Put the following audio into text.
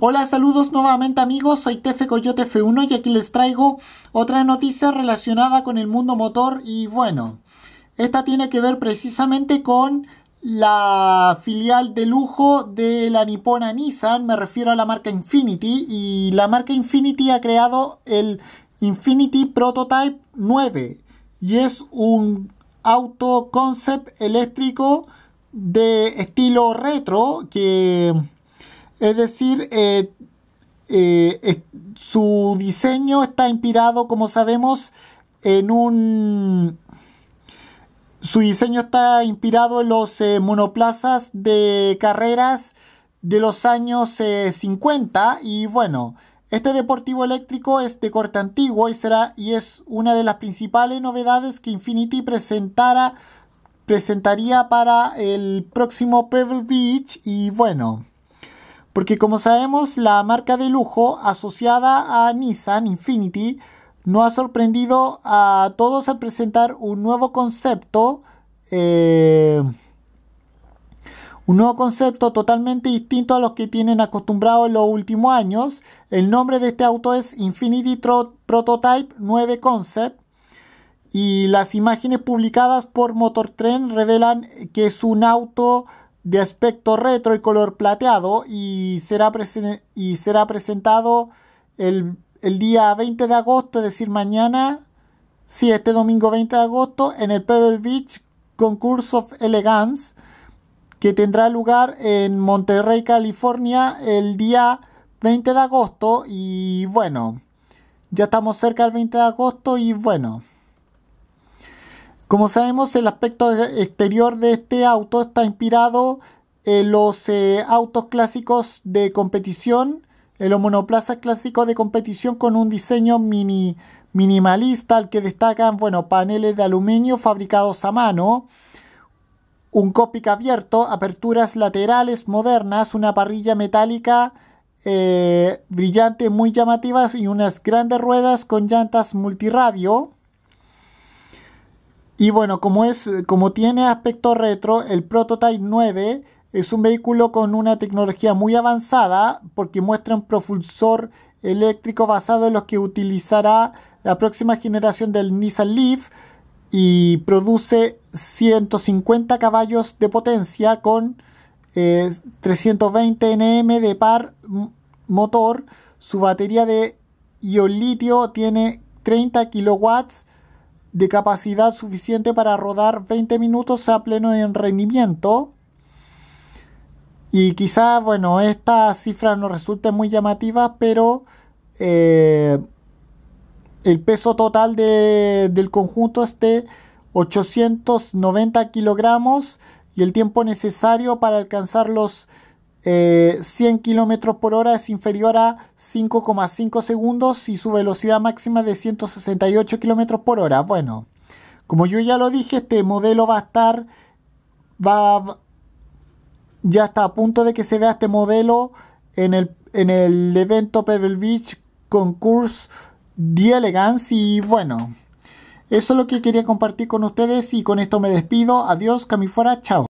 Hola, saludos nuevamente amigos, soy Tefe Coyote F1 y aquí les traigo otra noticia relacionada con el mundo motor y bueno, esta tiene que ver precisamente con la filial de lujo de la nipona Nissan, me refiero a la marca Infinity y la marca Infinity ha creado el Infinity Prototype 9 y es un auto concept eléctrico de estilo retro que es decir, eh, eh, su diseño está inspirado, como sabemos, en un... Su diseño está inspirado en los eh, monoplazas de carreras de los años 50 y bueno, este deportivo eléctrico es de corte antiguo y, será, y es una de las principales novedades que Infinity presentara, presentaría para el próximo Pebble Beach y bueno. Porque como sabemos, la marca de lujo asociada a Nissan Infinity no ha sorprendido a todos al presentar un nuevo concepto. Eh, un nuevo concepto totalmente distinto a los que tienen acostumbrados en los últimos años. El nombre de este auto es Infinity Prototype 9 Concept. Y las imágenes publicadas por Motor revelan que es un auto de aspecto retro y color plateado y será, y será presentado el, el, día 20 de agosto, es decir, mañana, sí, este domingo 20 de agosto, en el Pebble Beach Concurso of Elegance, que tendrá lugar en Monterrey, California, el día 20 de agosto. Y bueno, ya estamos cerca del 20 de agosto y bueno. Como sabemos, el aspecto exterior de este auto está inspirado en los eh, autos clásicos de competición, el los monoplazas clásicos de competición con un diseño mini, minimalista, al que destacan bueno, paneles de aluminio fabricados a mano, un cópic abierto, aperturas laterales modernas, una parrilla metálica eh, brillante muy llamativa y unas grandes ruedas con llantas multirradio. Y bueno, como, es, como tiene aspecto retro, el Prototype 9 es un vehículo con una tecnología muy avanzada porque muestra un propulsor eléctrico basado en los que utilizará la próxima generación del Nissan Leaf y produce 150 caballos de potencia con 320 eh, Nm de par motor. Su batería de ion litio tiene 30 kilowatts de capacidad suficiente para rodar 20 minutos a pleno en rendimiento. Y quizá, bueno, esta cifra no resulte muy llamativa pero eh, el peso total del conjunto es de 890 kilogramos y el tiempo necesario para alcanzar los 100 eh, km por hora es inferior a 5,5 segundos y su velocidad máxima de 168 km por hora. Bueno, como yo ya lo dije, este modelo va a estar, va, ya está a punto de que se vea este modelo en el, en el evento Pebble Beach Concours Elegance y bueno, eso es lo que quería compartir con ustedes y con esto me despido. Adiós, camifora, chao.